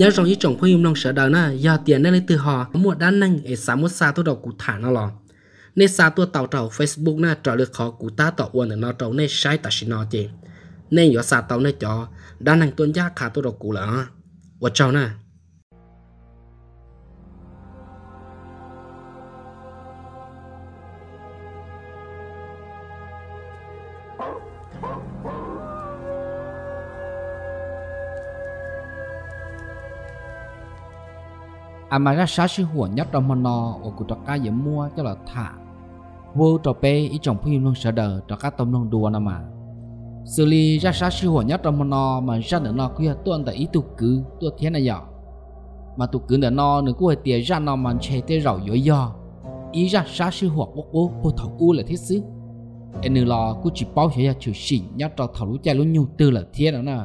ยาจองยี่จงพยุมลงเสดาวน่ะยาเตียนได้เลยตือหอมวดด้านหนึ่งไอสามุสซาตัวดอกกูถานนั่นหรอในซาตัวเต่าเต่าเฟซบุ๊กน่ะจอดเลือกขอกูต้าต่ออ้วนหรือนอเต่าในใช้ตัดชินอเจในยอดซาเต่าในจอ ด้านหนึ่งตัวยาขาตัวดอกกูเหรอว่าเจ้าน่ะ Amarasa à, sư hùa nhất trong mono nò ở cụ trọ cá dễ mua cho là thả vô trọ pe ý chồng phi luôn sợ đờ trọ cá tâm luôn đùa nà mà xử lý ra sa sư hùa nhất trong mono mà ra nữa nó kia tuân tại ý tục cứ tu thế này dọ mà tụ cứ nữa nò nữa hơi tiền ra nó mà chè tê rầu dối dò ý ra sa sư hùa quốc bố bố thảo u là thế xứ em nữa lò cô chỉ báo hiểu ra chữ xỉn nhất trọ thảo lũ chạy luôn nhu tư là thế đó nè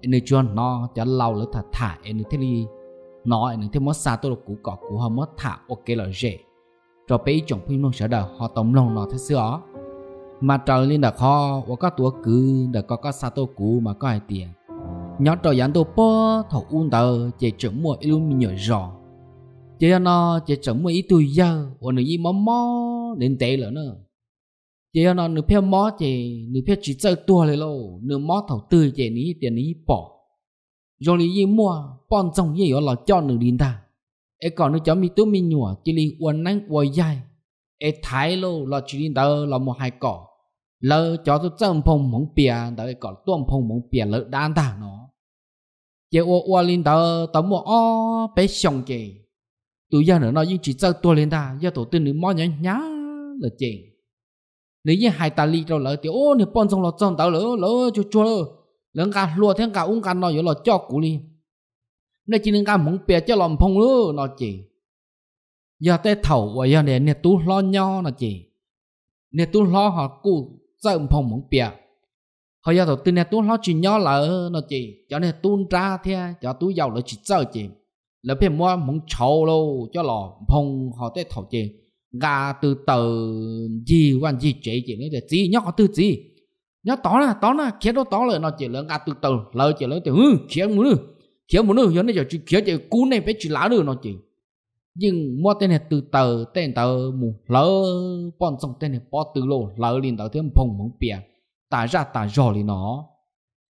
em nữa chuan nó chả lâu lỡ thả thả em nữa thế đi nói những thứ mất xa tôi được cũ cọ cũ họ mất thả ok là dễ rồi bây chồng phim luôn sở đời họ tổng lòng nó thế xưa mà trời lên đặc kho và các tuổi cứ đặc có các xa tôi cũ mà có hai tiền nhỏ trời dán tôi po thầu un tờ chỉ chuẩn mua ilu mi nhỏ rõ chỉ cho nó chỉ chuẩn mua ít tuổi giờ và nữ gì mò mò nên tệ lỡ nữa chỉ cho nó nữ phê mò chỉ nữ phê chỉ chơi lâu nữ mò thầu tư chỉ ní tiền ní bỏ rồi lý gì mua bọn chồng gì ở là cho nữ đình ta ế còn nữ cho mi tú mi nhỏ, chỉ lý uốn năng uồi dài ế thái lô là chỉ đình ta lò một hai cỏ lỡ cho tôi chân phong mong bìa đó ế còn tuôn phong mong bìa lỡ đan ta nó chế ô ô linh ta tấm mua o bé xong kì tụi giờ nữa nó như chỉ chơi tua lên ta giờ tổ tiên nữ mò nhá nhá là chèn nếu như hai ta ly đâu lỡ thì ô nếu bọn chồng lò chồng tao lỡ lỡ chua chua lỡ lăng cả lúa thiên cả uống cả nó yếu là cho củ li nên chỉ lăng cả muốn bè cho lòng phong lứa nó chỉ giờ tê thầu và giờ này nè tú lo nho nó chỉ nè tú lo họ cú sợ phong muốn bè họ giờ đầu tiên nè tú lo chỉ nho là nó chỉ cho nè tuôn ra thế cho tú giàu là chỉ sợ chỉ là phải mua muốn chầu lâu cho lò phong họ tê thầu chỉ gà từ từ gì quan gì chế chỉ nữa từ gì nhỏ từ gì nhớ tỏ là tỏ là kia đó tỏ là nó chỉ lớn cả từ từ lời chỉ lớn từ hư kia muốn nữa kia muốn nữa giờ này giờ chỉ kia chỉ cú này phải chỉ lá nữa nó chỉ nhưng mua tên này từ từ tên từ mù lỡ bọn sông tên này bỏ từ lô lỡ liền tàu thêm phòng mông bìa ta ra ta dò liền nó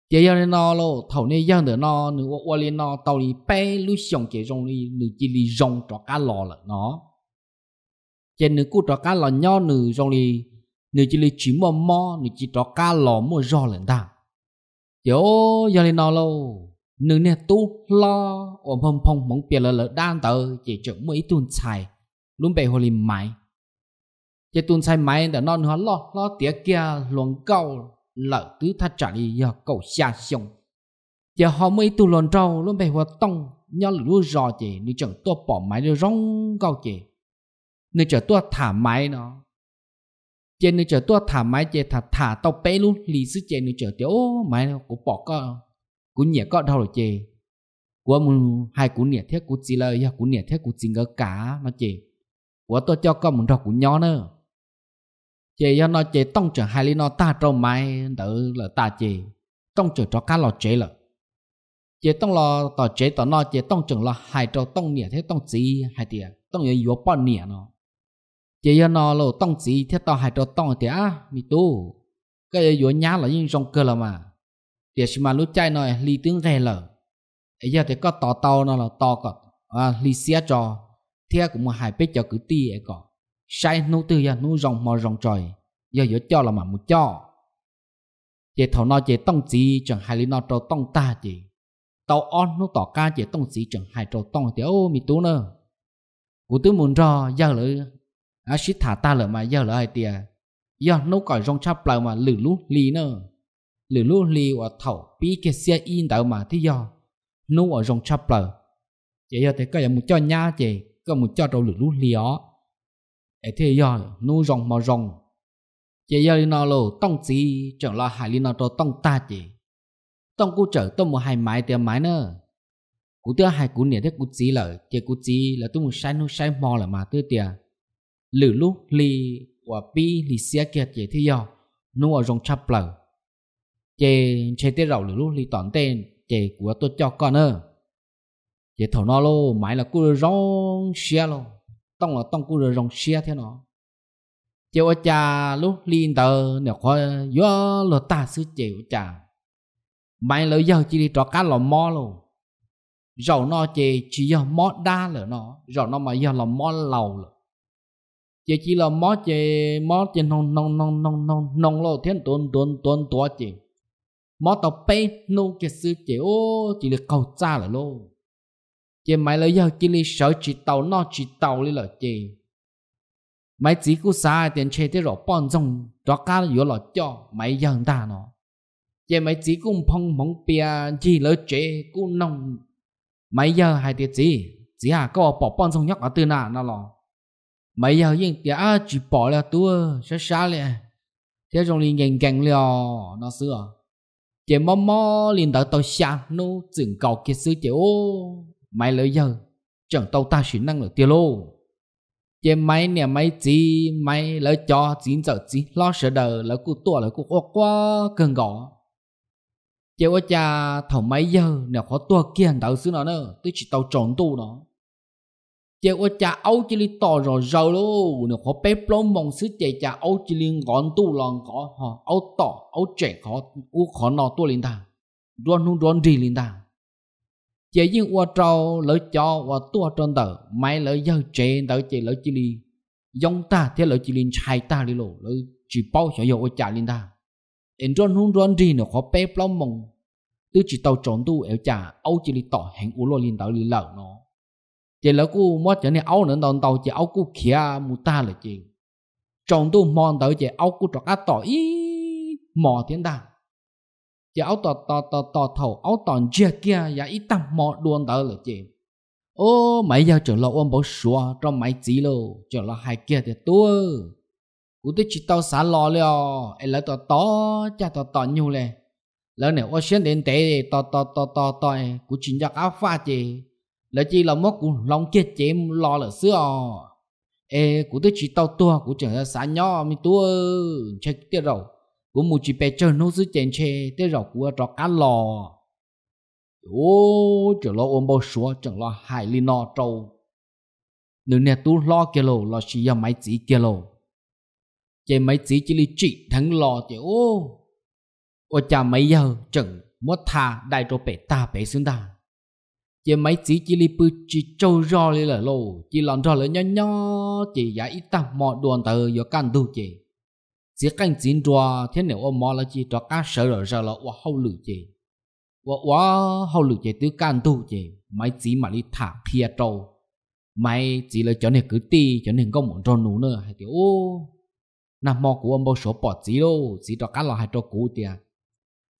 giờ giờ này nó lô thầu này giờ nữa nó nửa qua liền nó tàu đi bé lúc xong chỉ rong đi nữa chỉ đi rong cho cá lò là nó trên nửa cú cho cá lò nho nửa rong đi nếu chỉ lấy chỉ mò mò nếu chỉ đó cá lò mua rò lên ta yo giờ lên nào lâu nương nè tu lo ôm phong phong mong bia lỡ lỡ đan tờ chỉ chở mấy tuần xài luôn bề hồ lim mãi chỉ tuần xài mãi đã non hóa lo lo tía kia luồng câu lỡ tứ thắt trả đi giờ cầu xa sông, giờ họ mấy tu lòn trâu luôn bề hồ tông nhau lỡ lúa rò chỉ nếu chẳng tua bỏ mãi để rong câu chỉ nếu chẳng tua thả mãi nó chế nơi chờ tua thả máy chế thả thả tao bé luôn lì sư chế nơi chờ tiêu ô máy cũng bỏ co cũng nhẹ co rồi chế của mình hai cũng nhẹ thế cũng chỉ là ya cũng nhẹ thế cũng chỉ cả nó chế của tôi cho con mình đọc cũng nhỏ nữa chế ya nó chế tông chờ hai lý nó ta trong máy đỡ là ta chế tông chờ cho cá lò chế là chế tông lò tỏ chế tỏ nó chế tông chừng là hai trâu tông nhẹ thế tông chỉ hai tiền tông nhớ yếu bao nhẹ nó chỉ cho nó lô tông chỉ thiết tao hai trò tông thì á mi tu cái ấy vừa nhá là những trong cơ là mà để mà lúc chạy nói lý tướng ghê lờ ấy giờ thì có tò tàu nó là to cọt à lý xía trò thế cũng mà hai bếp cho cứ ti ấy cọ sai nô tư ya nô rồng mò rồng trời giờ vừa cho là mà một cho chỉ thầu nói chỉ tông chỉ chẳng hai lý nó trò tông ta chỉ tàu on nó tỏ ca chỉ tông chỉ chẳng hai trò tông thì ô mi tu nơ cụ tướng muốn trò giờ lỡ อาชิถาตาเหลือมาเยอะเหลือไอเตียยอดนุก่อยรงชาเปล่ามาหรือลู่ลีเนอหรือลู่ลีว่าเถ่าปีเกเซียอินเดามาที่ยอนุว่ารงชาเปล่าเจียเตก็ยังมุจอญ่าเจก็มุจอเราหรือลู่ลีอ๋อไอเทียยอนุรงมารงเจียลินอโลต้องจีจังลอหายลินอโตต้องตาเจต้องกูเจอต้องมาหายไม้เตียไม้เนอกูเตียหายกูเนี่ยเตียกูจีเลยเจียกูจีแล้วต้องมุใช้นุใช้มอเลยมาเตียเตีย lử lu li quả pi li xia kia chế thế do nu ở rong chắp lở chế chế tế rau lử lu li tỏn tên chế của tôi cho con ơ chế thầu nó lo mãi là cú rong xia lo, tông là tông cú rong xia thế nó chế ở cha lu li tờ nè khó do lo ta sư chế ở cha mãi lỡ giờ chỉ đi trọ cá lò mò lô rau nó chế chỉ giờ mò đa lỡ nó rau nó mà giờ lò mò lầu lỡ chỉ chỉ là mót chỉ mót chỉ nong nong nong nong nong nong lo thiên tuần tuần tuần tuần chỉ mót tàu bay nô cái sự chỉ ô chỉ là cầu cha là lo chỉ mày là giờ chỉ là sợ chỉ tàu nó chỉ tàu đi là chỉ mày chỉ cú xa tiền chơi thế rồi bọn trong đó cá là là cho mày giang ta nó chỉ mày chỉ cũng phong mong bia chỉ là chỉ cú nong mày giờ hai tiền gì chỉ à có bỏ bọn trong nhóc ở từ nào nó lo mấy giờ yên tiếc à chỉ bỏ là tua sẽ xa lẹ thế rồi liền gần gần liò nó xưa chỉ mò mò liền đợi tàu xa nó dừng cầu kia sư chỉ ô mấy lời giờ chẳng tàu ta chỉ năng lực tiêu lô chỉ mấy nè mấy gì mấy lời cho chín giờ chín lo sợ đời lời cụ tua lời cụ ô quá cần gõ chỉ ô cha thầu mấy giờ nè khó tua kia đợi xứ nó nữa tôi chỉ tàu trốn tu nó chế ô cha ấu chỉ li tỏ rõ rầu luôn nó khó bé plom mong sứ chè cha ấu chỉ li ngọn tu lòng có họ ấu tỏ ấu trẻ khó u khó nọ tu linh ta đoan nu đoan đi linh ta chế yên ô trâu lỡ cho và tu tròn tờ mai lỡ giao chè tờ chè lỡ chỉ li dòng ta thế lỡ chỉ li chai ta đi luôn lỡ chỉ bao sở dầu ô cha linh ta em đoan nu đoan đi nó khó bé plom mong tư chỉ tàu tròn tu ẻo cha ấu chỉ li tỏ hẹn u lo linh tờ li lỡ nó chỉ là cô mua chỉ này áo nữa đòn đầu chỉ áo cô kia mu ta là chỉ trong tôi mòn tới chỉ áo cô trọt át tỏ ý mò thiên đàng chỉ áo tỏ tỏ tỏ tỏ thầu áo tỏ chia kia và ít tăng mò đuôn tới là chỉ ô mấy giờ trở lại ôm bố xua trong mấy chỉ lô trở lại hai kia thì tôi cú tới chỉ tao xả lò leo em là tỏ tỏ cha tỏ tỏ nhiều lẹ lỡ này ô xuyên đến tế tỏ tỏ tỏ tỏ tỏ cú chỉ giác áo pha chị là chỉ là mất cũng lòng kia chế lo là xưa ê cũng tới chỉ tao tua cũng chẳng ra xã nhỏ mình tua chơi tiết rồi cũng một chỉ bé chơi nấu dưới chèn chè tiết rồi cũng trò cá lò ô trở lo ôm bao số chẳng lo hại li no trâu nếu nè tu lo kia lô lo chỉ là máy chỉ kia lô chế máy chỉ chỉ li chỉ thắng lò chế ô ô cha mấy giờ chẳng mất tha đại trò bé ta bé xứng ta chỉ mấy chỉ chỉ li bự chỉ trâu ro li là lô chỉ lòn ro là nho nhỏ chỉ giải ít ta mò đồn từ do can tu chỉ chỉ canh chín đua thế nếu ôm mò là chỉ cho cá sợ rồi giờ là qua hậu lử chỉ qua qua hậu lử chỉ tứ can tu chỉ mấy chỉ mà li thả kia trâu mấy chỉ là cho nên cứ ti cho nên không muốn trâu nụ nữa hay kiểu ô nằm mò của ông bao số bỏ chỉ đâu chỉ cho cá là hai trâu cũ tiệt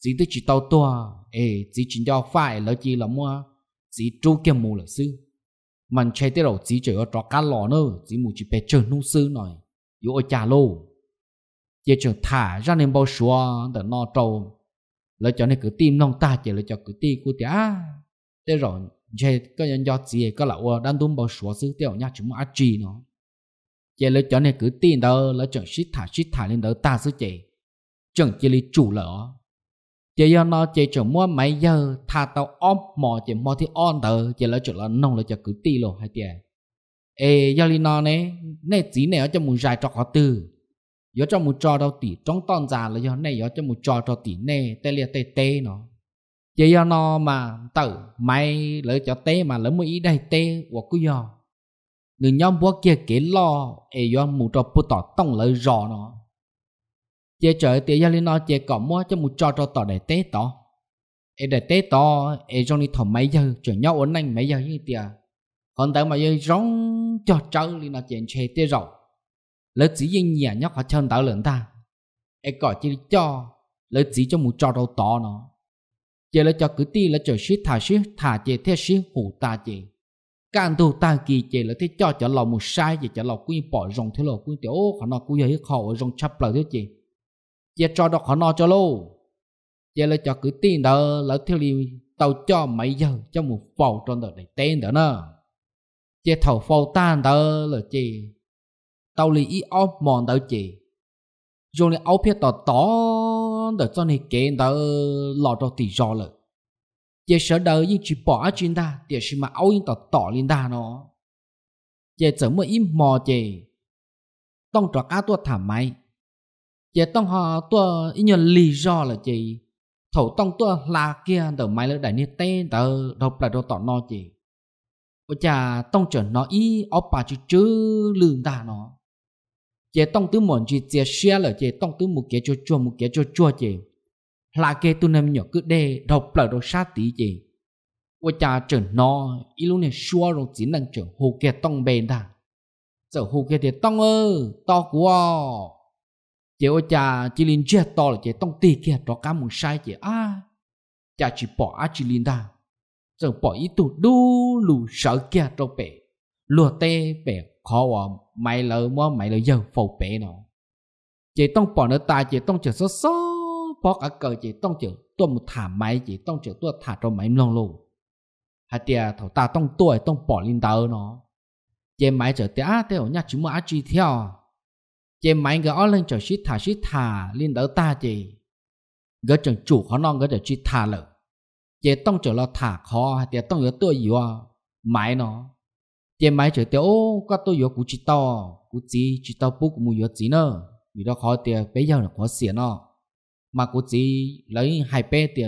chỉ tới chỉ tàu tua ê chỉ chỉ cho phải là chỉ là mua chỉ chú kia mù là sư mình chạy tới đầu chỉ chỉ ở trò cá lò nữa chỉ mù chỉ bé chờ nung sư này yếu ở nhà lô chỉ chờ thả ra nên bao xóa để no trâu lấy cho nên cứ tim nong ta chạy lấy cho cứ ti cứ tiếc à, thế rồi chạy có nhân do gì có là ô đang tung bao xóa sư tiêu nhà chúng mà trì nó chạy lấy cho nên cứ tin đó lấy cho xích thả xích thả lên đó ta sư chạy, chẳng chỉ lấy chủ lỡ chỉ do nó chỉ chỗ mua mấy giờ thà tao ôm mò chỉ mò thì on tờ chỉ là chỗ là nông là cho cứ ti lộ hay tiền ê do li nó nè nè chỉ nè ở trong một dài cho khó từ do trong một cho đâu tỉ trong toàn già là do này do trong một trò cho tỉ nè tê liệt tê tê nó chỉ do nó mà tự mày lỡ cho tê mà lỡ mới ý đây tê của cứ do người nhóm bố kia kế lo ê do một cho bút tỏ tông lời rò nó chế trời tế gia lên nó chế cỏ mua cho một trò trò tỏ để tế tỏ e để tế tỏ e trong đi thầm mấy giờ chuyển nhau ổn anh mấy giờ như tiề còn tại mà giờ rong cho trâu thì nó chế chế tế rộng lỡ chỉ riêng nhà nhóc họ chân tạo lớn ta e cỏ chỉ cho lỡ chỉ cho một trò trò tỏ nó chế lỡ cho cứ ti lỡ cho xí thả xí thả chế thế xí hủ ta chế càng tu ta kỳ chế là thế cho cho lòng một sai chế cho lòng quy bỏ rong thế lòng quy tiểu khả năng quy ấy khẩu rong chắp lời thế chế giờ cho đọc họ no cho lô giờ là cho cứ tin đó là theo liu tàu cho mấy giờ cho một phòng trong đó để tên đó nè giờ thầu phò tan đó là chị tàu lì ý ốp mòn đó chị rồi là ốp hết tàu tỏ để cho này kể đó lọt vào thì do lợi, giờ sợ đó nhưng chỉ bỏ chuyện ta để sự mà ốp tàu tỏ lên ta nó giờ chẳng mà im mò chị tông trọ cá tua thảm máy giờ tông họ tua ý nhận lý do là gì thổ tông tua là kia đầu mai lỡ đại niết tê đầu đọc là đồ tỏ nó gì bây giờ tông chuẩn nó ý ốp bà chứ chứ lương ta nó giờ tông tứ mòn chỉ chia xia là giờ tông tứ một kia cho chua một kia cho chua gì là kia tu nem nhỏ cứ đê đọc là đồ sát tí gì bây giờ chuẩn nó ý lúc này xua rồi chỉ năng chuẩn hồ kia tông bền ta giờ hồ kia thì tông ơ to của chế ô cha chỉ linh chết to là chị, tông tì kia đó cá muốn sai chị, à cha chỉ bỏ á chỉ linh ta rồi bỏ ý tụ đu lù sợ kia đó bể lùa tê bể khó à mày lỡ mà mày lỡ giờ phổ bể nó chị tông bỏ nó ta chị tông chờ sơ sơ bỏ cả cờ chị tông chờ tôi một thả máy chị tông chờ tôi thả cho máy lòng luôn hạt tiệt thầu ta tông tuổi tông bỏ linh ta nó chế máy chờ tiệt à thế ở nhà chúng mà chỉ theo chị máy gõ lên cho shit thả shit thả lên đỡ ta chị gỡ chừng chủ khó non gỡ cho shit thả lợ chị tông cho lo thả khó thì tông gỡ tôi gì máy nó chị máy chờ tiêu ô có tôi yếu cú chỉ to cú chỉ chỉ to bút cũng yếu chỉ nữa vì đó khó thì bây giờ là khó xỉa nó mà cú chỉ lấy hai bé thì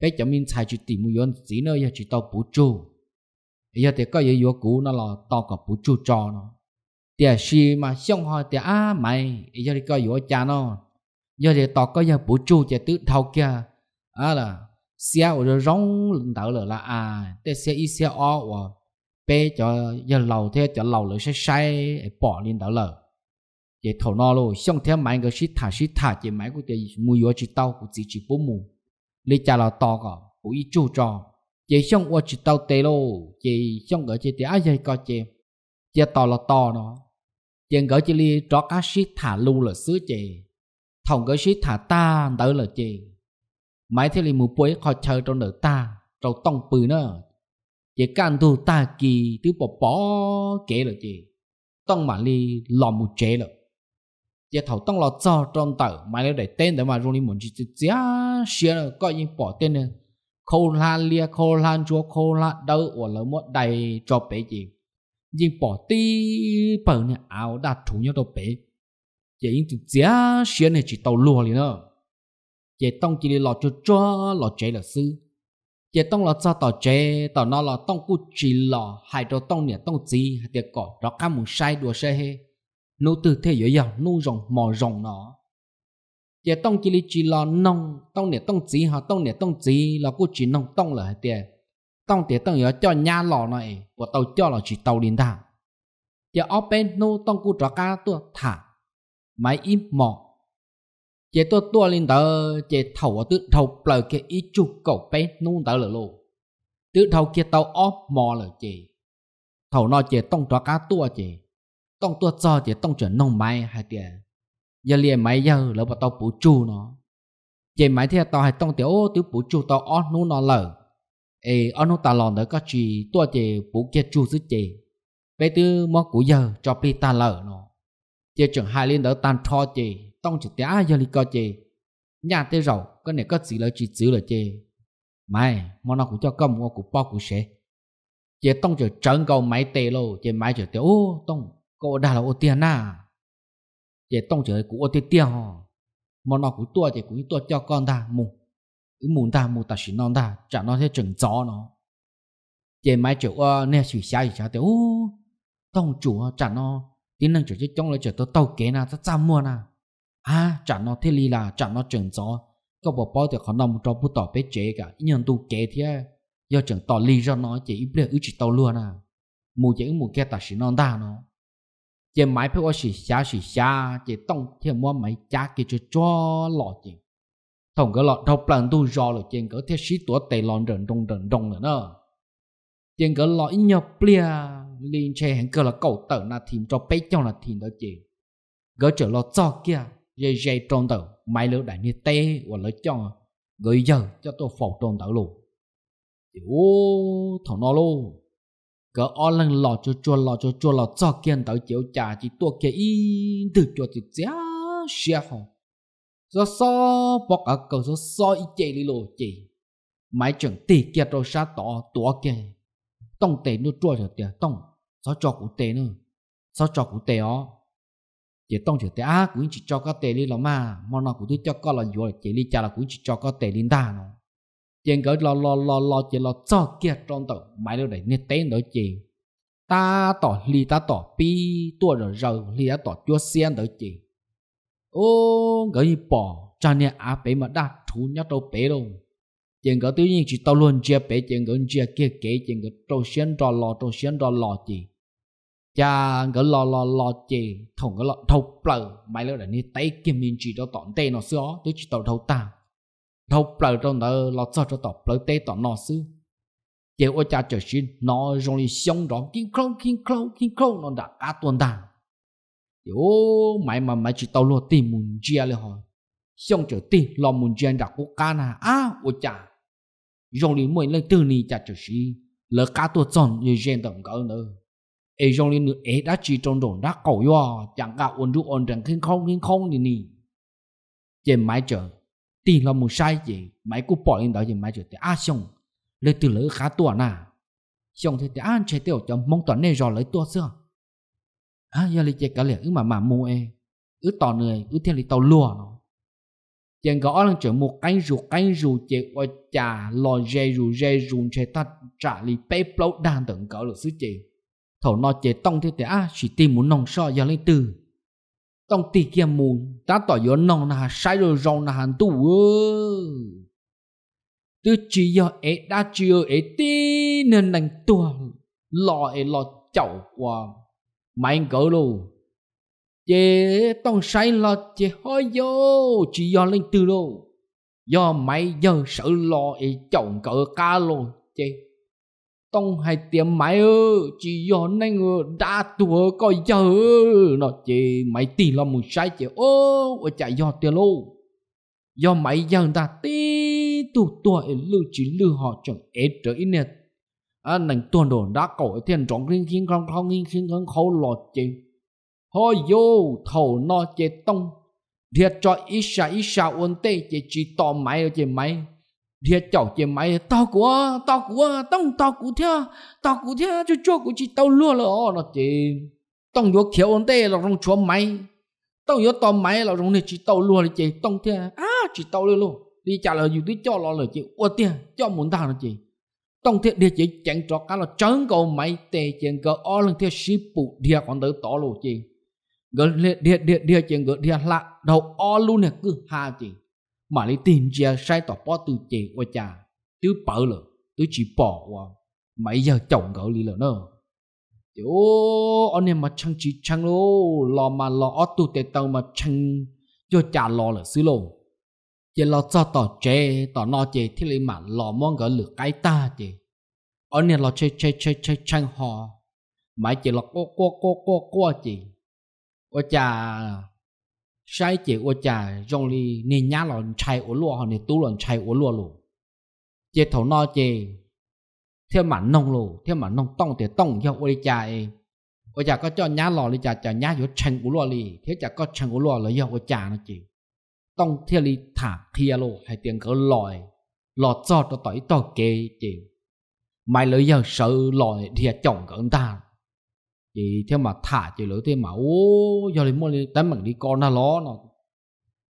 bé cho mình xài chỉ tìm yếu chỉ nữa giờ chỉ to bút chu giờ thì có yếu yếu cú nó là to cả bút chu cho nó tia si mà xong hỏi tia à mày giờ đi coi vô cha nó giờ thì tọt coi giờ bố chu chạy tứ thâu kia à là xe ở rồi rong lần đầu là là à tia xe ít xe o và bé cho giờ lầu thế cho lầu rồi sẽ say bỏ lên đầu lờ để thầu no luôn xong thế mày cái shit thả shit thả chỉ mày của tia mua vô chỉ tao của chỉ chỉ bố mù lấy cha là to cả bố ít chú cho chạy xong qua chỉ tao tê lô chạy xong ở chạy tia ai vậy coi chạy chạy to là to nó chừng gỡ chỉ li trót cá shit thả lu là xứ chì thòng gỡ shit thả ta tới là chì mãi thế li mù bối khó chơi trong đời ta trâu tông bự nữa chỉ can thu ta kỳ tứ bỏ bỏ kể là chì tông mà li lò mù chế là chỉ thầu tông lò cho trong tờ mãi nếu để tên để mà rung li muốn chỉ chỉ xia là coi như bỏ tên nữa khô lan lia khô lan chúa khô lan đâu ở lỡ một đầy cho bé gì nhưng bỏ tí bờ nè áo đã thủ nhau đâu bể chỉ những từ giá xuyên chỉ tàu lùa liền đó chỉ tông chỉ lò cho cho lò chế là sư chỉ tông lò cho tàu chế tàu nó lò tông cụ chỉ lò hai đầu tông nè tông gì hai tiệt cỏ đó cá muốn sai đùa sai hết nô từ thế giới dòng à, nô rồng mò rồng nó chỉ tông chỉ lì chỉ lò nông tông nè tông gì họ tông nè tông gì lò cụ chỉ nông tông là hai tiệt tông tiệt tông yếu cho nhà lò này của tàu cho lò chỉ tàu liên thả chỉ ở bên nô tông cụ trò cá tua thả máy im mò chỉ tua tua liên tờ chỉ thầu ở tự thầu bờ kia ít chu cầu bên nô tờ lửa lô tự thầu kia tàu óp mò lửa chỉ thầu nó chỉ tông trò cá tua chỉ tông tua cho chỉ tông chuẩn nông máy hay tiền giờ liền máy giờ lỡ vào tàu phụ chu nó chế máy thì tàu hay tông tiểu ô tiểu phụ chu tàu óp nô nó lở ê ở nó ta lòn đó có chỉ tua chè bố kia chu dứt chè bây tư mò cú giờ cho pi ta lở nó chè chẳng hai lên đó tan tro chè tông chỉ tía giờ li co chè nhà tê rầu cái này có gì là chỉ giữ là chè mày mò nó cũng cho công mò cũng bao cũng sẽ chè tông chỉ trấn cầu máy tê lô chè máy chỉ tê ô tông cô đã là ô tiền à chè tông chỉ cũng ô tiền tiền hò mò nó cũng tua chè cũng tua cho con ta mù cứ muốn ta một ta chỉ non ta chả non thế chừng gió nó chế mai chỗ uh, nè chỉ xa gì chả ô, tông chủ chả nó tin năng chủ chứ trong lại chỗ tôi tàu kế na ta chăm mua na à chả nó thế li là chả nó chừng gió có bỏ bỏ thì khó nằm trong bút tỏ bé chế cả nhân tu kế thế do chừng tỏ li ra nó chỉ ít biết ứ chỉ tàu luôn à mù chế mù kia ta chỉ non ta nó chế mai phải có chỉ xa chỉ xa chế tông thêm mua máy chả kia cho cho lọ chuyện thông cái lọ đọc bằng tu rõ là trên cái thiết sĩ tuổi tây lon rừng rong rừng rong nữa đó trên cái lọ nhập bia liên che hẳn cơ là cầu tờ là thìm cho bé cho là thìm đó chị gỡ trở lọ cho kia dây dây tròn tờ mai lỡ đại như tê hoặc lỡ cho gửi giờ cho tôi phổ tròn tờ luôn ô thằng nó luôn cỡ o lần lò cho chua lò cho chua lò cho kiên tới chiếu trà chỉ tua kia in từ chua thì giá xe hồng do so bọc ở cầu do so y chê lì lô chê mãi chẳng tì kia rồi xa tỏ tỏ kia tông tê nó trôi rồi tìa tông sao cho cụ tê nữa sao cho cụ tê ó chỉ tông chỉ tê á cũng chỉ cho có tê lì lắm mà mà nó cũng cho có là vừa chỉ lì cha là cũng chỉ cho có tê lì ta nó chỉ gỡ lo lo lo lo chỉ lo cho kia trong tàu mãi lâu đấy nên tê nữa chỉ ta tỏ lì ta tỏ pi tua rồi rồi lì ta tỏ chúa xiên nữa chỉ ô gỡ bỏ cha nè à bé mà đã thu nhá đâu bé đâu chuyện gỡ tự nhiên chỉ tao luôn chia bé chuyện gỡ chia kia kế chuyện gỡ trâu xuyên trò lò trâu xuyên trò lò chị cha gỡ lò lò lò chị thùng gỡ lò thâu bờ mày lỡ để ni tay kiếm mình chỉ cho tọn tê nó xưa tôi chỉ tao thâu ta thâu bờ trong đó lò cho cho tao bờ tê tọn nó xưa chị ôi cha chờ xin nó rồi xong đó kinh khâu kinh khâu kinh khâu nó đã cá tuần đàn yo mày mà mày chỉ tao lo tìm muốn chia lên hỏi xong trở tìm lo muốn chia đặt quốc cá na à ô chà rồi đi mới lên từ ni chả trở gì lỡ cá tôi chọn như gen đồng cỡ nữa ấy rồi đi nữa ấy đã chỉ trong đồn đã cầu yo chẳng cả ôn du ôn rằng khinh không khinh không gì nì chỉ mày chờ tiền lo một sai gì mày cũng bỏ lên đó chỉ mày chờ thì à xong lên từ lỡ cá tuổi na, xong thì thì ăn à, chế tiêu cho mong toàn này rồi lấy tua xưa ha ya li che ka le ư mà mà mu e ư tò người ư thiên li tàu lùa nó chèn có lần chở một cái rù cái rù chè qua trà lò dê rù dê rù chè ta trả li pe plo đàn tận cỡ lực sứ chè thầu nó chè tông thế thế à chỉ tìm muốn nong so ya li từ tông tì kia mù ta tỏ gió nong là sai rồi rong là hàn tu tư chỉ yo é đã chưa é tí nên đánh tuồng lò é lò chậu quang Mạnh cỡ luôn, Chế tông sai là chế hơi vô Chỉ do lên từ luôn, Do mấy giờ sợ lo ý chồng cỡ ca luôn, Chế tông hai tiệm mày ơ Chỉ do nên đã tuổi coi giờ Nó chế mày tỷ là một sai chế ô chạy do tiền luôn, Do mấy giờ ta tí tuổi tuổi lưu chỉ lưu họ chẳng ế trở ý à, nành tuần đồn đã cổ thiên trọng riêng khiến không không nghiêng khiến không khấu lọt chị thôi vô thầu no chế tông thiệt cho ít xa ít xa ôn tê chế chỉ tỏ máy chế máy thiệt cháu chế máy tao của tao của tông tao của thia tao của thia cho cho của chị tao lúa lỡ nó tông vô thiếu ôn tê là trong chúa máy tông vô tỏ máy là trong chỉ tao luôn là chế tông thia à chị tao luôn luôn đi trả lời dù tí cho lo lời chị ôn tê cho muốn thằng nó chị tông thiết địa chỉ chẳng cho cá là chớn cầu máy tề chuyện gỡ o lần thiết ship bù địa còn tới tỏ lộ chi gỡ địa địa địa chuyện gỡ địa lạ đầu o luôn nè cứ hà chi mà lấy tiền chia sai tỏ bỏ từ chị qua cha tứ bỡ lờ tứ chỉ bỏ qua mấy giờ chồng gỡ lý lờ nơ Tiểu anh em mà chăng chỉ chăng lô lò mà lo ở tụ tệ tàu mà chăng cho cha lo là xứ lô giờ lo cho tỏ chế tỏ nó chế thì lấy mà lo mong gỡ lửa cái ta chế ở nhà lo chơi chơi chơi chơi chăng họ mãi chế lo cô cô cô cô cô chế ô cha sai chế ô cha trong li nên nhá lo chạy ô lúa họ nên tú lo chạy ô lúa luôn chế thầu nó chế theo mà nông luôn theo mà nông tông thì tông theo ô cha ấy ô cha có cho nhá lo đi cha cha nhá vô chăng ô lúa li thế cha có chăng ô lúa là do ô cha nó chế tông thiên lý thả kia lộ hay tiếng cỡ lòi lò cho to tỏi to kê chị mày giờ sợ lòi thì chồng cỡ ta chị theo mà thả chị lỡ thế mà ô giờ thì mua đi tấm bằng đi con nó ló nó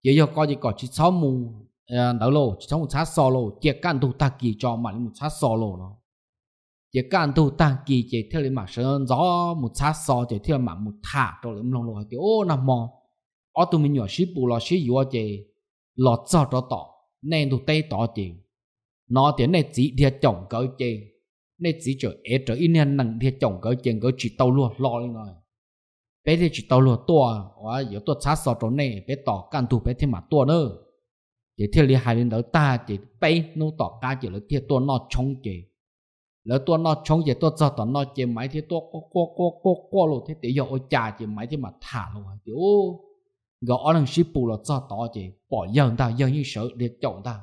giờ giờ coi chị có chị sáu mù đỡ lộ chị sáu mù sát so lộ chị can tu ta kỳ cho mà một sát so lộ nó chỉ can tu ta kỳ chỉ theo lên mà sơn gió một sát so chỉ theo mà một thả cho lên lòng lộ thì ô nằm mò ở tụi mình nhỏ xí bù lò xí yếu chê lò cho cho tỏ nên tụi tây tỏ chê nó tiếng này chỉ thiệt chồng cỡ chê này chỉ trở ế trở in nên nặng thiệt chồng cỡ chê cỡ chỉ tàu luôn lo lên rồi bé thì chỉ tàu luôn tua ở yếu tua sát sọ chỗ nè, bé tỏ can thủ bé thêm mà tua nữa chỉ thiệt li hai lên đó ta chỉ bé nó tỏ ca chỉ là thiệt tua nó chông chê lỡ tua nó chông chê tua cho tỏ nó chê máy thì tua co co co co co luôn thế để yêu ôi cha chê máy thì mà thả luôn thì ô gõ lần ship bù là cho tỏ chị bỏ dân ta dân như sợ để chọn ta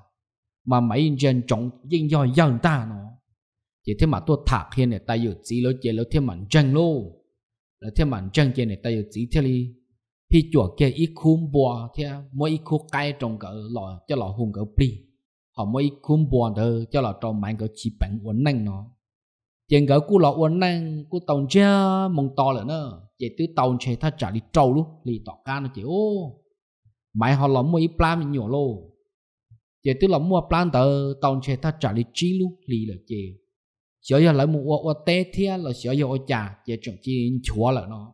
mà mấy dân chọn dân do dân ta nó chỉ thế mà tôi thạc hiện này ta dự chỉ lối chỉ lối thế mảnh chân luôn là thế mảnh chân kia này ta dự chỉ thế đi khi chùa kia ít khum bùa thế mỗi ít khum cay trồng cỡ lọ cho lọ hùng cỡ bì họ mỗi ít khum bùa đó cho lọ trồng mạnh cỡ chỉ bánh uốn năng nó tiền cỡ cú lọ uốn năng cú tàu chia mông to là nữa chỉ tứ tàu chế ta trả đi trâu luôn lì tỏ ca nó chỉ ô mày họ lắm mua ít plan nhỏ lô chỉ tứ lắm mua plan tờ tàu chế ta trả đi chi luôn lì là chỉ sợ giờ lại mua ô té thia là sợ giờ ô trà chỉ chọn chi chúa là nó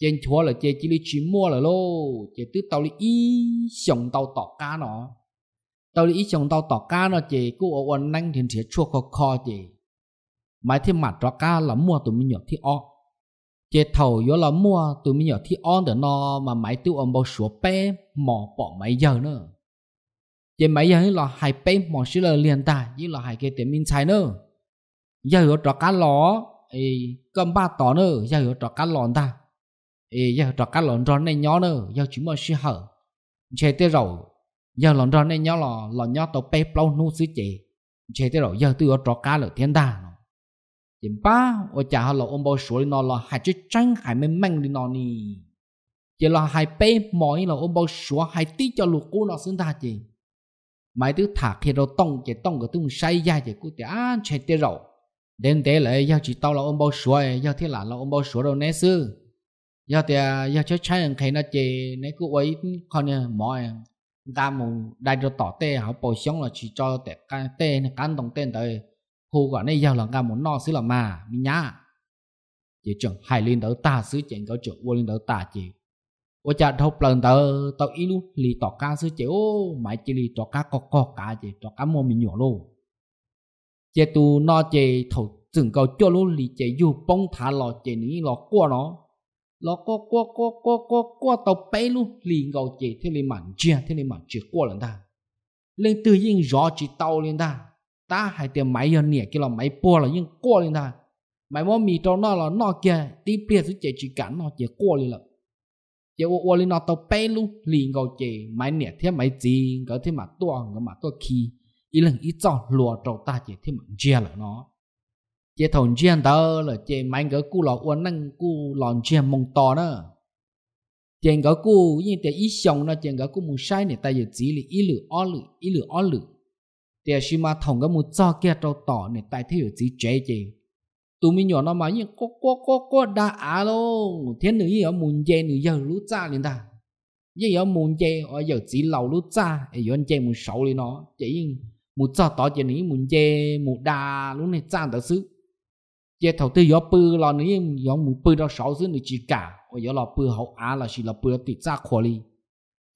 chỉ chúa là chỉ chỉ đi chỉ mua là lô chỉ tứ tàu đi ý sống tàu tỏ ca nó tàu đi ý sống tàu tỏ ca nó chỉ cứ ô ô năng thì sẽ chua khó khó chỉ mày thêm mặt tỏ ca là mua tụi mình nhỏ thì o chế thầu vô là mua tụi mình nhỏ thì on được no mà máy tiêu ông bao số pe mỏ bỏ mấy giờ nữa chế mấy giờ là hai pe mỏ xí là liền ta như là hai cái tiền mình xài nữa giờ ở trọ cá lò ấy cầm ba tỏ nữa giờ ở trọ cá lòn ta ấy giờ trọ cá lòn tròn này nhỏ nữa giờ chúng mà xí hở chế tiêu rồi giờ lòn tròn này nhỏ lò lò nhỏ tàu pe plau nu xí chế chế tiêu rồi giờ tôi ở trọ cá lửa thiên ta chỉ ba ở chả họ lâu ông bảo số nó là hai chữ trắng hai mấy măng đi nó nè chỉ là hai bé mỗi là ông bảo số hai tí cho lục cô nó sinh ra chị mấy thứ thả khi đâu tông chỉ tông cái tung say ra chỉ cô ta chạy tiêu rồi đến thế lại giao chỉ tao là ông bao số giao thế là ông bao số đâu nè sư giao thì giao chơi chơi anh thấy nó chỉ nãy cứ ấy con nè mọi đa mù đại cho tỏ tê họ bồi sống là chỉ cho tệ cái tê đồng tên tới hồ gọi này giàu là ngà muốn no xứ là mà mình nhá chỉ chẳng hai liên đỡ ta xứ chuyện có chuyện vô liên đỡ ta chỉ ô cha thọc lần tờ tao ý luôn lì tỏ ca xứ chế ô mãi chỉ lì tỏ ca có có cá chỉ tỏ cá mua mình nhỏ luôn chỉ tu no chế thầu chừng cầu cho luôn lì chế dù bông thả lò chế ní lò qua nó lò qua qua qua qua qua qua tàu bay luôn lì cầu chế thế lì mặn chia thế lì mặn chia qua lần ta lên tự nhiên rõ chỉ tàu lên ta ta hai tiền máy giờ nè kia là máy bùa là nhưng qua lên ta máy mua mì trong nó là nó kia tí bia sẽ chạy chỉ cả nó chỉ qua lên là chỉ ô ô lên nó tàu bay luôn liền gọi chỉ máy nè thế máy gì có thế mà tua có mà tua khi ý lần ý cho lùa trâu ta chỉ thế mà chia là nó chỉ thằng chia đó là chỉ máy cái cu lò uốn năng cu lò chia mông to nữa chỉ cái cu như thế ý xong nó chỉ cái cu muốn sai nè ta giờ chỉ là ý lử ó lửa ý lửa ó lửa thì ở mà thằng cái một cho kia đầu tỏ này tại thế giới dưới chế tụi mình nhỏ nó mà như có có có có đã à luôn thế nữ gì ở muốn chơi nữ giờ lú cha liền ta giờ ở muốn chơi ở giờ chỉ lầu lú cha ở giờ anh chơi muốn xấu lên nó chỉ muốn cho tỏ chơi nữ muốn chơi muốn đa luôn này cha đỡ xứ giờ thầu tư gió bự là nữ gió muốn bự đó sầu xứ nữ chỉ cả ở giờ là bự hậu á là chỉ là bự tịt cha khỏi đi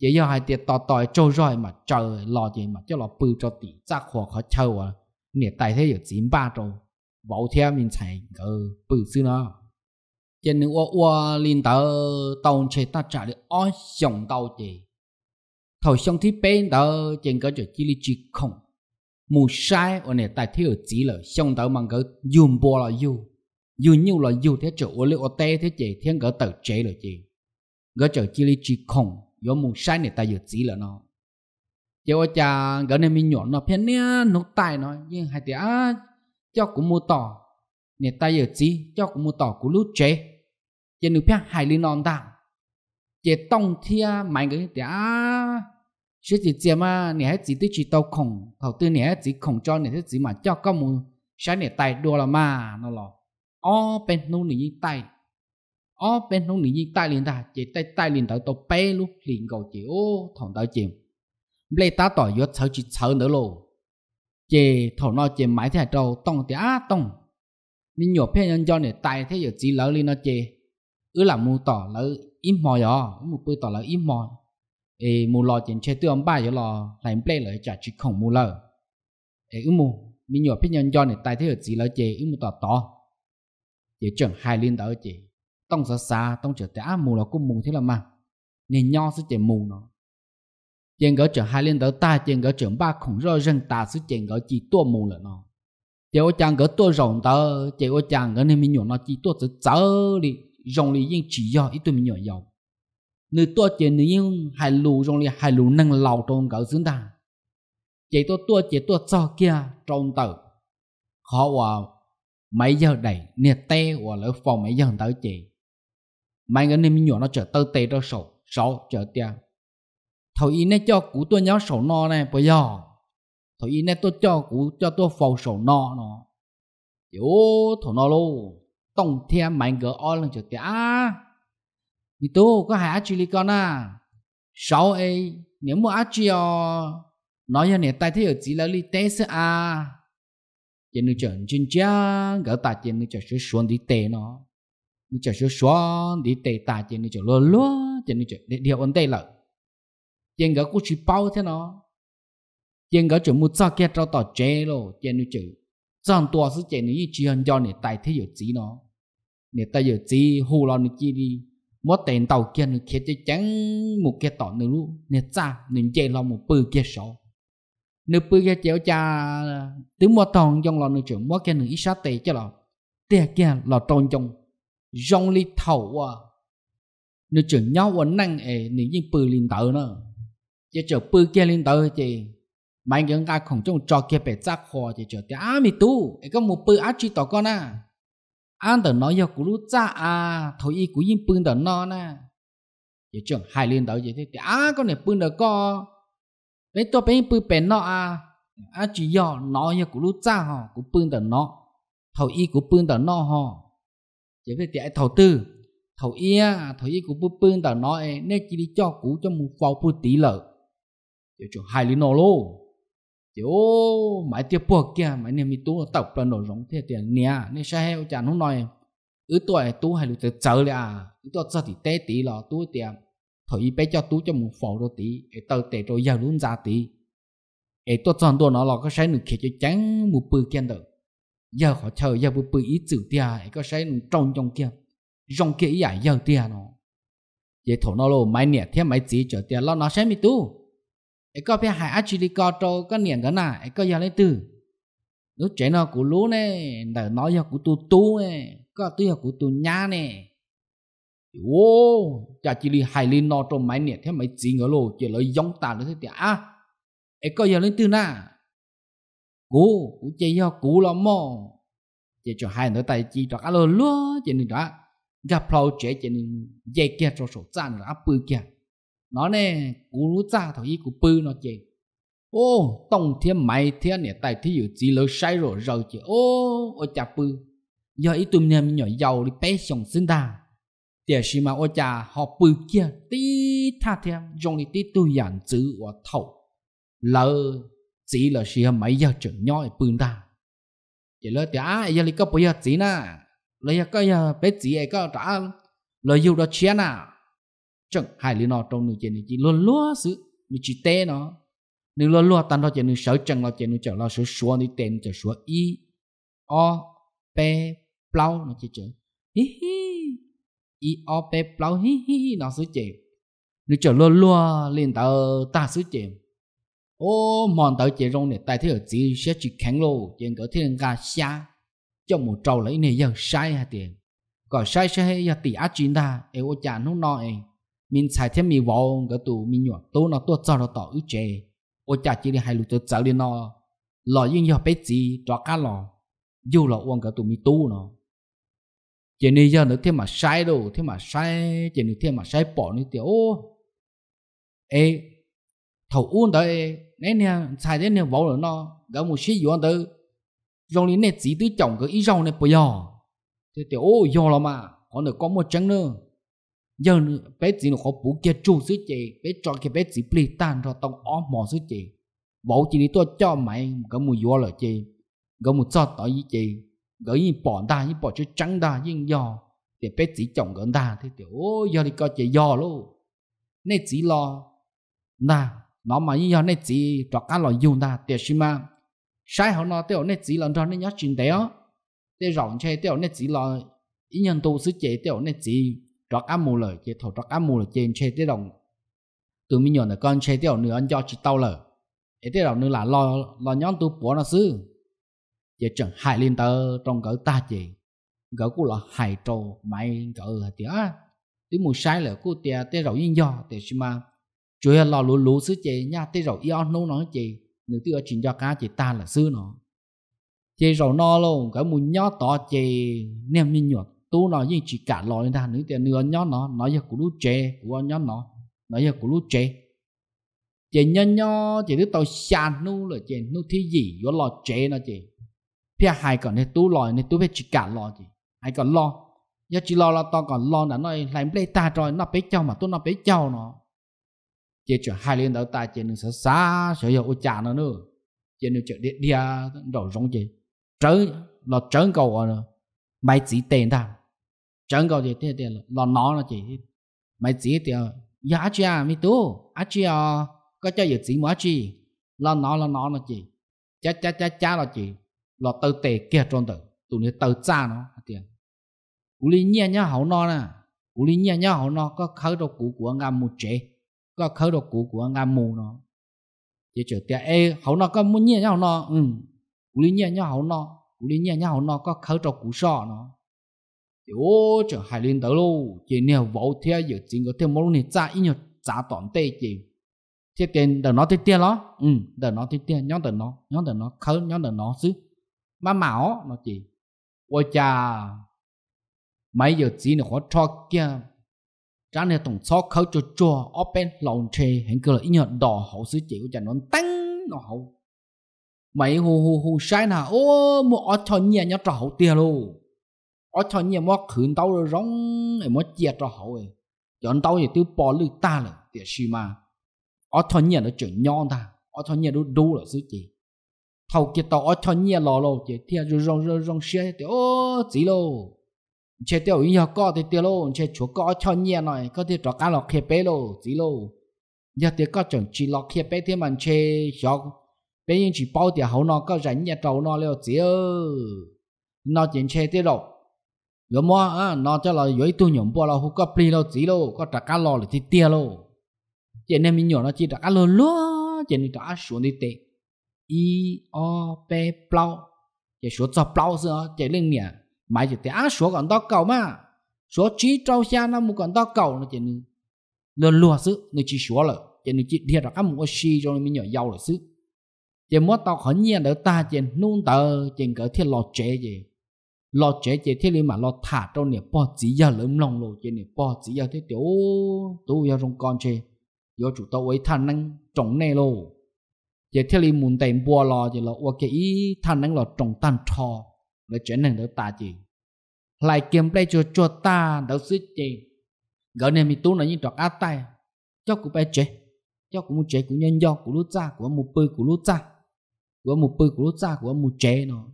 chỉ hai tiệt tọt tỏi trâu rồi mà trời lo gì mà cho lo bự cho tỷ chắc khó khó châu à nè tại thế giờ chín ba trâu bảo theo mình chạy ngờ bự xưa nó cho nên ô ô linh tờ tàu chế ta trả được ó dòng tàu chế thầu xong thì bên tờ trên cái chỗ chỉ lý chỉ không mù sai ở nè tại thế ở chỉ là xong tờ mang cái dùng bò là dùng dùng nhiều là dùng thế chỗ ô lê ô tê thế chế thiên cái tờ chế là chế cái chỗ chỉ lý chỉ không 有 mù sai này ta dự chỉ là nó chứ ở cha gần này mình nhọn nó 偏 nè nó tai nó nhưng hai tia cho cũng mua tỏ này ta dự chỉ cho cũng mua tỏ cũng lút chế chứ hai lý non ta chứ tông thia mấy cái tia chứ chỉ chỉ mà này chỉ tới chỉ tàu khổng thầu tư này chỉ khổng cho này chỉ mà cho các mù sai này tai đua là ma nó lo o, bên nô này tay ó bên không liền nhiên tay liền ta chỉ tay tay liền tới tàu bé luôn liền cầu chỉ ô thằng tới chìm lê ta tỏ yết sáu chỉ sáu nữa luôn, chỉ thằng nó chìm mãi thế trâu tông thì á tông nên nhổ phe nhân do này tay thế giờ chỉ lỡ liền nó chỉ ứ là mù tỏ lỡ im mò gió, mu bơi tỏ lỡ im mò ê mu lo chìm chơi ông ba giờ lo lại lê lỡ chả chỉ không mu lỡ ê ứ mu mình nhổ phe nhân do này tay thế giờ chỉ lỡ chỉ ứ mù tỏ tỏ chỉ chẳng hai liền tới chỉ tông xa xa tông trở trả mù là cũng mù thế là mà nên nho sẽ chạy mù nó chèn gỡ trở hai lên tới ta chèn gỡ trở ba khủng rơi rừng ta sẽ chèn gỡ chỉ tua mù là nó chỉ chàng gỡ tua rồng tớ chỉ chàng gỡ nên mình nhổ nó chỉ tua sẽ chớ đi rồng đi nhưng chỉ do ít tôi mình nhổ giàu nữ tua chỉ nữ yên hai lù rong đi hai lù nâng lầu trong gỡ dưỡng ta chỉ tua tua chỉ tua cho kia trong tờ khó vào mấy giờ đầy nè te hoặc lỡ phòng mấy giờ tới chị mấy người nên nhỏ nó trở tơ tê cho sổ sổ trở tia thầu ý này cho cú tôi nhớ sổ nó này bây giờ thầu ý này tôi cho cú cho tôi phầu sổ nó nó yếu thầu nó luôn tổng thêm mấy người o lần trở tia thì à, tôi có hai chỉ lý con à sáu ấy nếu mà ác chỉ nói cho nè tay thế ở chỉ là lý tế sẽ à chỉ nên chọn chân cha gỡ tay chỉ nên trở sự xuống đi tế nó 你就说说你得打进你就落落进你就你你问对了，见个过去包 thế nó, 见个就 mu cho kia cho tao chế lo 见你就，赚多是见你一只人叫你代替有几 nó, 你代有几胡 lo 你几 đi, mỗi tiền tàu kia 你 kia chỉ chẳng một kia tao nữa luôn, 你 cha 你 chế lo một bự kia số, 你 bự kia chéo cha tiếng mua thòng trong lo 你就 mỗi kia 你一 sát tệ cho lo, tiền kia lo trôn trong dòng lý thầu à nếu chừng nhau vẫn năng ế những như bư linh tử nữa chỉ chờ bư kia linh tử thì mấy anh chúng ta không trông trò kia bể giác khó thì chờ thì à mi tu ấy có một bư ác chi tỏ con à anh tớ nói giờ cũng lúc ra à thôi y cũng yên bư tớ nó nè à. chỉ chừng hai linh tử vậy thì à con này bư tớ có lấy tôi bên bư bể nó à à chỉ giờ nói giờ cũng lúc ra họ cũng bư tớ nó thôi y cũng bư tớ nó họ chỉ biết chạy thầu tư thầu ia thầu ia của bút bưng tao nói nè chỉ đi cho cũ cho một phao bút tí lợ chỉ cho hai lý nô lô chỉ ô mãi tiếp buộc kia mãi niệm mi tú tập là nổi rộng thế tiền nè nè sao heo chả nó nói ứ tuổi tú hay là chờ là à ứ tuổi chờ thì té tí lọ tú tiền thầu y bé cho tú cho một phao đô tí để tao tệ rồi giờ luôn ra tí để tôi chọn đồ nó là cái sai nữa kia cho tránh một bự kia được giờ họ chờ giờ bữa bữa ít chữ tia ấy có sẽ trong trong kia trong kia ấy giờ tia nó vậy thổ nó lô máy nè thêm máy chỉ chờ tia lo nó sẽ mi tu ấy có phải hại ác chỉ đi co trâu có niệm cái nào ấy có giờ lấy từ lúc trẻ nó của lú nè đỡ nói giờ của tu tu nè có tu giờ của tu nhá nè ô cha chỉ đi hại lên nó trong máy nè thêm máy chỉ ngỡ lô chỉ lấy giống ta nữa thế tia à ấy có giờ lấy từ na cú cụ chơi cho cú lo mò chơi cho hai nữa tay chỉ cho cá lơ lúa chơi nên gặp lâu chơi chơi nên dây kia cho sổ ra là áp bự kia nó nè cú lú ra thôi ý cụ bự nó chơi ô tông thiên mày thiên nè tay thì dự chỉ lỡ sai rồi rồi chơi ô ô chà bự giờ ý tụi mình nhỏ giàu đi bé sống sinh ta để sĩ mà ô cha họ bự kia tí tha thiên dùng đi tí tu giản chữ và thầu lỡ chỉ là xì hầm mấy giờ chừng nhỏ bưng ta chỉ là thì à giờ lấy cái ờ, bây giờ chỉ na lấy cái giờ bé chỉ ấy có trả lời yêu đó chia na à. chẳng hai lý nó trong nửa chuyện này chỉ luôn luôn, sự nửa chỉ tê nó nửa luôn luôn tan đó chuyện nửa sợ chẳng nó chuyện nửa chờ lo số số nửa tên chờ số y o p plau nó chỉ chờ hi hi y o p plau hi hi nó sự chuyện nửa chờ luôn lúa lên tờ ta sự chuyện ô mòn tới chế rong này tại thế ở chỉ sẽ chỉ kháng lô cỡ thiên ga xa trong một trâu lấy này giờ sai hả tiền có sai sẽ hay giờ tỷ á chín ta em ô nói em mình xài thêm mì vò cỡ tù mình nhọ tố nó tốt cho nó tỏ ứ chế ô chả chỉ đi hai lũ tớ cháu đi nó lò yên giờ bé gì cho cá lò dù là uống cỡ tù mi tu nó chế này giờ nữa thêm mà sai đồ thêm mà sai chế nữa thêm mà sai bỏ nữa thì ô ê thầu uống tới nè nè xài thế nè bảo là nó gỡ một xí dọn từ dòng lý này chỉ tới chồng cái ý dòng này bây giờ thì tiểu ô giờ là mà còn được có một trắng nữa giờ bé chỉ nó có bố kia chủ sứ chị bé cho cái bé chỉ plì tan rồi tông ó mò sứ chị bảo chị đi tôi cho mày gỡ một dọn là chị gỡ một cho tỏi với chị gỡ như bỏ ta như bỏ chứ trắng ta như giờ thì bé chỉ chồng gỡ ta thì tiểu ô giờ thì coi chị giờ luôn nên chỉ lo na nó mà yêu này chỉ cho cá lò dùng ta để xí mà sai họ nó tiêu này chỉ lần cho nên nhớ chuyện đấy á để rộng chơi tiêu này chỉ lo ý nhân tu sứ chế tiêu này chỉ cho cá mù lời chế thổ cho cá mù lời trên chơi tiêu đồng từ mi nhỏ là con chơi tiêu nữa anh cho chỉ tao lời ấy tiêu đồng nữa là lo lo nhóm tu bỏ nó xứ giờ chuẩn hại liên tờ trong cỡ ta chị cỡ cũng là hại trâu mày cỡ thì á tiếng mù sai là cô tia tiêu rộng yên do để xí mà chủ yếu lo lũ lũ sứ chị nha tê rồi yêu nấu nó chị nếu ở chuyện cho cá chị ta là sứ nó chị rồi no luôn cái mùi nhó to chị nem như nhuột tu nó như chỉ cả lo lòi ta nếu tiền nữa nhó nó nó giờ của lũ chê của nhó nó nó giờ của lũ chê chị nhó nhó chị đứa tàu sàn nu là chị nu thi gì vô lo chê nó chị phía hai còn này tu lo này tu phải chỉ cả lo chị hai còn lo giờ chỉ lo là to còn lo là nói làm play ta rồi nó bé cháu mà tôi nó bé cháu nó chế cho hai liên đó ta chế nên sẽ xa sẽ giờ ô chả nó nữa chế nên chế đi đi à đổ rong chế trớ nó trớ cầu rồi nữa mày chỉ tiền ta trớ cầu chế tiền tiền là nó là chế mày chỉ tiền giá chưa mi tu à chưa có cho giờ chỉ mua chi là nó là nó là chế cha cha cha cha là chế là tờ tệ kia trong tờ tụi nó tờ cha nó tiền cú lý nhẹ nhá hậu nó nè cú lý nhẹ nhá hậu nó có khởi đầu cũ của ngâm một chế có ก็เขาดอกกูกูงามมูเนาะ chỉ chở tia ê hậu nó có muốn nhẹ nhau nó ừ cú lý nhẹ nhau hậu nó cú lý nhẹ nhau nó có khởi trọc cú sọ nó thì ô chở hải liên tới luôn chỉ nhiều vỗ theo giờ chính có thêm món này cha ít nhiều cha toàn tê chỉ thế tiền đờ nó thế tiền ừ, nó, ừ đờ nó thế tiền nhóm đờ nó nhóm đờ nó khởi nhóm đờ nó chứ má mạo nó chỉ ôi cha mấy giờ chỉ nó khó cho kia ra này tổng số khâu cho cho open lòng chê hắn cứ là ít nhờ đỏ hậu sứ chỉ của chàng nó tăng nó hậu mấy hù hù hù sai nà ô mua ở cho nhẹ nhớ trò hậu tiền luôn ở cho nhẹ mua khuyến tao rồi rong em mua chia trò hậu ấy chọn tao thì tiêu bỏ lư ta là tiền xì mà ở cho nhẹ nó chuyển nhon ta ở cho nhẹ đủ đu là sứ chỉ thầu kia tao ở cho nhẹ lò lò chỉ thiên rồi rong rong rong xe thì ô chỉ luôn chế tiêu ý nhau có thì tiêu lô chế chúa có cho nhẹ này có thể cho cá lọc kia bê lô tí lô giờ thì có chuẩn chỉ lọc kia bê thì mình chế cho bây giờ chỉ bao tiền hậu nó có rảnh nhà trâu nó leo tí ơ nó chuyện chế tiêu lô giờ mua à nó cho là dưới tu nhổm bao là hú có pli lô tí lô có trả cá lò thì tiêu lô chuyện nên mình nhỏ nó chỉ trả cá lô lúa chuyện này trả xuống đi tệ i o p plau chỉ số cho plau nữa chỉ lên nhà mà chỉ tiếng số còn to cầu mà số chỉ trâu xa nó mu còn to cầu nó chỉ nên luôn lùa sự người chỉ số là chỉ nên chỉ thiệt là các cái xì cho mình nhỏ giàu là sự chỉ muốn tao khó nhiên đỡ ta chỉ nung tờ chỉ cỡ thiết lo chế gì lo chế chỉ thiết lý mà lo thả trong nè bỏ chỉ giờ lớn lòng rồi chỉ nè bỏ chỉ giờ thế tiểu tu giờ trong con chế do chủ tao ấy thằng năng trọng này lô chỉ thiết lý muốn tìm bùa lo chỉ lo ok ý thằng năng lo trọng tan trò với chuyển hình đỡ ta chỉ lại kiếm play cho cho ta đỡ sự chỉ gỡ nên mình tu là như trọc át tay cho cũng bé chế cho cũng một chế cũng nhân do của lút ra của một bơi của lút ra của một bơi của lút ra của một chế nó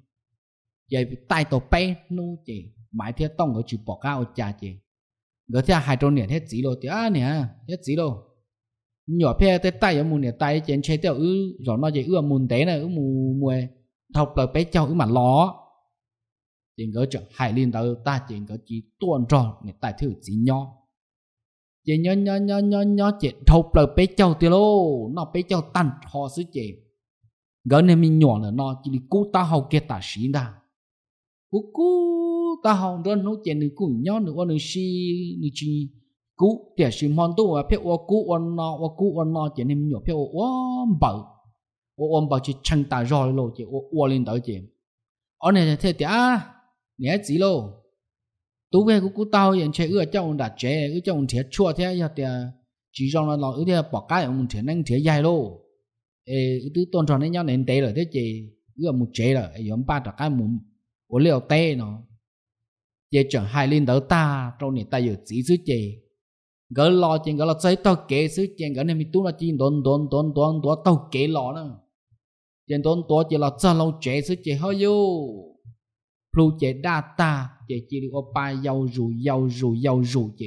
vậy tay tổ bé nó chỉ mãi theo tông ở chịu bỏ cao cha chỉ gỡ theo hai trôn niệm hết gì rồi thì à nè hết gì rồi nhỏ phe tới tay ở mùn nè tay chén chế theo ư rồi nó chỉ ưa mùn té này ư mù mùa thọc lời bé cháu ư mà ló tiền gỡ cho hải liên đó ta tiền gỡ chỉ tuôn trò người ta thiếu chỉ nho chỉ nho nho nho nho nho chỉ thâu bờ bế châu tiêu lô nó bế châu tan họ sứ chỉ gỡ nên mình nhỏ là nó chỉ đi cứu ta hầu kia ta xí đa cứu cứu ta hầu rồi nó chỉ nên cú nho nữa nó xí nó chỉ cứu để xí mòn tu à phiêu cứu on nó cứu on nó chỉ nên nhỏ phiêu ôm bờ ôm bờ chỉ chẳng ta rồi lô chỉ ôm lên tới chỉ ở này thế thì à hiện chế chế, ước ông ông thiệt chua thế, giờ thì à, chỉ trong là lo, cái tia bỏ cái ông thiệt thiệt dài lô, ê cái tôn trọng đấy nhau nên tê rồi thế chị, cái một chế rồi, ê giống ba đặt cái một của liều tê nó, giờ chọn hai linh đỡ ta trong này ta giờ chỉ sứ chế, gỡ lo chuyện gỡ lo xây tao kế sứ chế, gỡ nên mình tu là chuyện đốn đốn đốn đốn đốn tao kế lo nữa, chuyện đốn đốn chỉ là chờ lâu chế sứ chế hơi yêu lu chế đa ta chế chỉ đi ô ba giàu rủ giàu rủ giàu rủ chế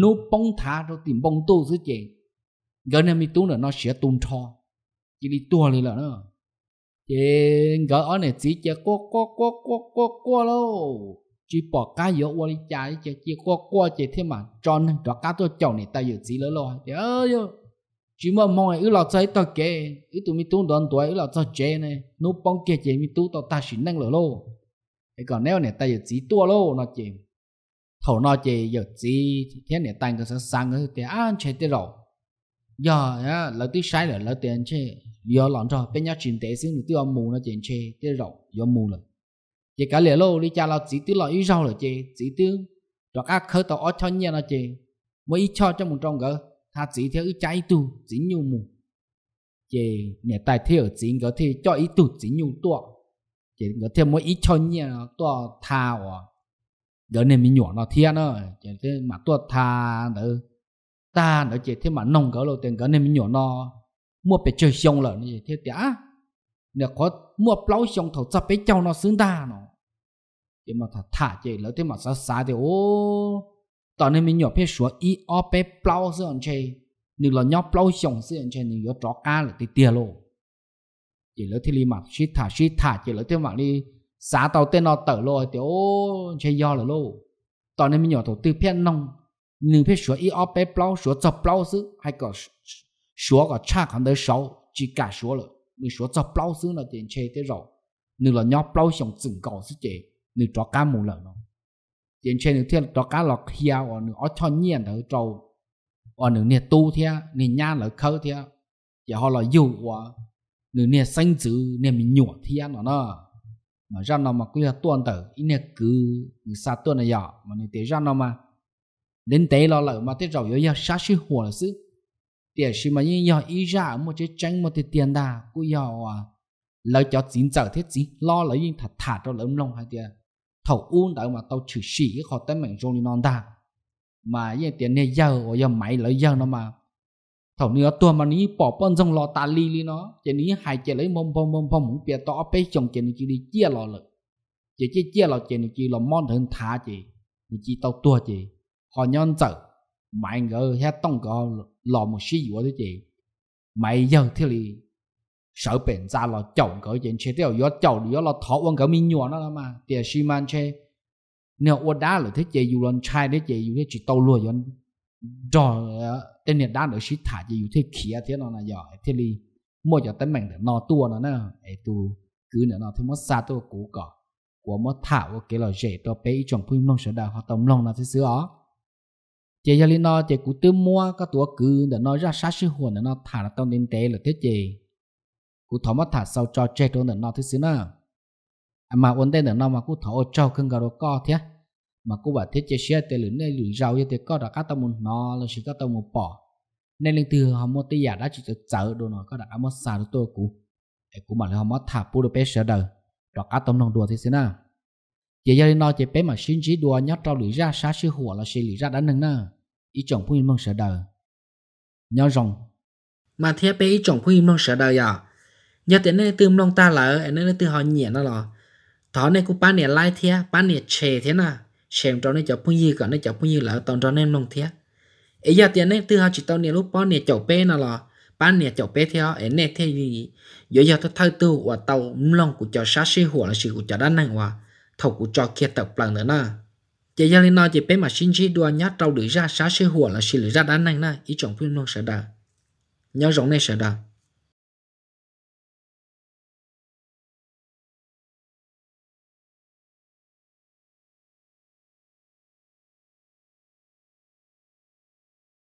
nô bông thả rồi tìm bông tu chứ chế gần này mi tu nữa nó sẽ tuôn cho chỉ đi tua lên là nữa chế gỡ ở này chỉ chế qua qua qua qua qua qua lâu chỉ bỏ cá dỗ qua đi chạy chế chỉ qua qua chế thế mà tròn đó cá tôi chồng này ta giờ chỉ lỡ lo chế ơi chỉ mơ mong ấy là chơi tao kê ấy tụi mi tu đoàn tuổi ấy là chơi chế này nô bông kia chế mi tu tao ta chỉ năng lỡ lâu thế còn nếu này ta giờ chỉ tua lô nó chỉ thầu nó chỉ giờ chỉ thế này tăng cái sáng sáng cái thì an chơi tiền à, rồi giờ á lỡ tí sai rồi lỡ tiền chơi giờ lọn rồi bên nhau chuyển tế xíu nữa tiêu mù nó chuyện chơi tiền rồi giờ mù rồi chỉ cả lẻ lô đi cha lo chỉ tiêu lo ít rau rồi chơi chỉ tiêu rồi các khơi tàu ở cho nhà nó chơi mới cho cho một trong gỡ tha chỉ theo ít trái tu chỉ nhiều mù chị nè tài thiếu chỉ gỡ thì cho ít tu chỉ nhiều tuọ chỉ có thêm mỗi ít cho nhẹ to thà của đỡ nên mình nhỏ nó thiên nó chỉ thế mà to thà nữa, ta nữa chỉ thế mà nông cỡ lâu tiền cỡ nên mình nhỏ nó mua về chơi xong lợn như thế tía nếu có mua plau xong thầu sắp bé cháu nó xứng ta nó chỉ mà thà thả chỉ lỡ thế mà sao xa thì ô tao nên mình nhỏ phía số ít o bé plau xưa anh chơi nếu là nhóc plau xong xưa anh chơi nếu có trò cá là thì tiền luôn chỉ lỡ thì li mặt shit thả shit thả chỉ lỡ tiêu mạng đi giá tàu tên nó tở lô thì ô chơi do là lô tao nên mình nhỏ tư nông, hay cả cha chỉ mình nó tiền Tiền tới rồi, là là là nhóc xong cá cá mù lợn. thiên ở ở cho tu khơi giờ họ tổ tư 偏弄你别说一二百包，说这包是还个说个差看得少，就敢说了。你说这包是那点钱得少，你了鸟包上增高是这，你找干么了呢？点钱你天找干了天，我你二千年头找，我你你多天，你年了口天，然后了有我 nếu nè sanh chữ nè mình nhổ thì ăn nó nó mà ra nó mà cứ là tuần tử ít nè cứ xa tuần này nhỏ mà nè tế ra nó mà đến tế lo lợi mà tế rầu yếu yếu xa sư hồ là sư tế sư mà như yếu ý ra một chế tranh một tế tiền đà cứ yếu à lỡ cho chính trở thế gì lo lỡ yên thật thả cho lớn lông hay tiền thầu uôn đỡ mà tao chữ sĩ khó tên mình rôn đi non ta mà yên tiền nè yếu yếu máy lỡ yếu nó mà thảo nữa tua mà ní bỏ bên trong lò ta li li nó chỉ ní hai chỉ lấy mông bông mông bông muốn bịa to bé chồng chỉ ní chỉ đi chia lò lực chỉ chỉ chia lò chỉ ní chỉ lò mon hơn thả chỉ ní chỉ tàu tua chỉ họ nhon chở mày ngờ hết tông gò lò một xí gì đó chỉ mày giờ thì lì sợ bền ra lò chồng gỡ chỉ chế tiêu gió chồng gió lò thọ quan gỡ mi nhua nó mà tiền xi măng chế nếu ở đá là thế chỉ dù lần chai thế chỉ dù thế chỉ tàu lùa dân cho ờ, tên nhiệt đang ở sĩ thả chỉ thế kia thế nó là giỏi thế li mua cho tấm mảnh để nó tua nó nè ấy tu cứ nữa nó thêm mất xa tôi cũ cỏ của mất thảo của cái là dễ cho bé chọn phim nông sở đào hoạt động lòng là thế xưa ó chị gia linh nó chị cũng tư mua các tu cứ để nó ra sát sư hồn để nó thả nó tông đến tế là thế chị cũng thọ mất thả sau cho chết cho để nó thế xưa nè à mà ổn định để nó mà cũng thọ cho cưng gà đồ co thế mà cô bảo thiết chế xe tê lửa này lửa rau như thế có đã cắt tao một nó là chỉ cắt tao một bỏ nên lên từ họ mua tây giả đã chỉ cho chở đồ nó có đã mua xa đồ tôi cũ ấy cũng bảo là họ mua thả pu đồ bé sợ đời đó cắt tao nông đùa thế thế nào giờ giờ nó chỉ bé mà xin chỉ đùa nhát trao lửa ra xa sư hùa là xin lửa ra đã nâng nè ý chồng phu nhân mong sợ đời nhớ rồng mà thế bé ý chồng phu nhân mong sợ đời à nhớ thế nên từ mông ta là nên từ họ nhẹ nó là thỏ này cũng bán nè lai thế bán nè chè thế nào xem cho nó chọc phun gì cả nó chọc phun gì là tao cho nên nông thiệt ấy giờ tiền này từ hai chị tao nè lúc bao nè chọc bé nào là bán nè chọc bé theo ấy nè theo gì giờ giờ tao thay tư và tao lòng của cho sát sĩ hùa là sự của cho đan năng hòa thầu của cho kia tập lần nữa nè giờ gia lên nói chỉ bé mà xin chỉ đua nhát tao được ra sát sĩ hùa là sự ra đan năng nè ý chọn phun nông sợ đà nhớ rộng này sợ đà